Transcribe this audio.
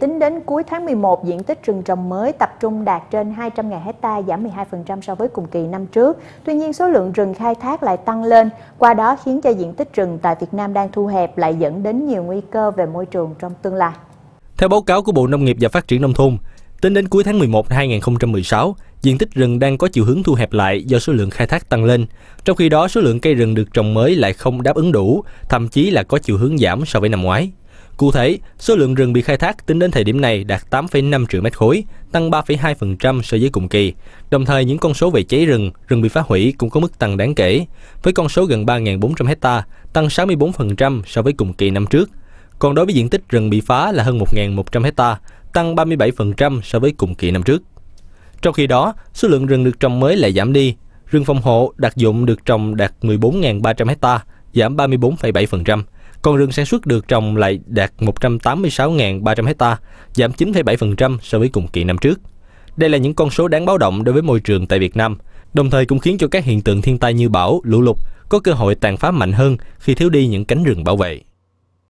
Tính đến cuối tháng 11, diện tích rừng trồng mới tập trung đạt trên 200.000 hecta giảm 12% so với cùng kỳ năm trước. Tuy nhiên, số lượng rừng khai thác lại tăng lên, qua đó khiến cho diện tích rừng tại Việt Nam đang thu hẹp lại dẫn đến nhiều nguy cơ về môi trường trong tương lai. Theo báo cáo của Bộ Nông nghiệp và Phát triển Nông thôn, tính đến cuối tháng 11 năm 2016, diện tích rừng đang có chiều hướng thu hẹp lại do số lượng khai thác tăng lên. Trong khi đó, số lượng cây rừng được trồng mới lại không đáp ứng đủ, thậm chí là có chiều hướng giảm so với năm ngoái. Cụ thể, số lượng rừng bị khai thác tính đến thời điểm này đạt 8,5 triệu mét khối, tăng 3,2% so với cùng kỳ. Đồng thời, những con số về cháy rừng, rừng bị phá hủy cũng có mức tăng đáng kể, với con số gần 3.400 hecta, tăng 64% so với cùng kỳ năm trước. Còn đối với diện tích rừng bị phá là hơn 1.100 hecta, tăng 37% so với cùng kỳ năm trước. Trong khi đó, số lượng rừng được trồng mới lại giảm đi. Rừng phòng hộ đặc dụng được trồng đạt 14.300 hecta, giảm 34,7% còn rừng sản xuất được trồng lại đạt 186.300 hecta, giảm 9,7% so với cùng kỳ năm trước. Đây là những con số đáng báo động đối với môi trường tại Việt Nam, đồng thời cũng khiến cho các hiện tượng thiên tai như bão, lũ lụt có cơ hội tàn phá mạnh hơn khi thiếu đi những cánh rừng bảo vệ.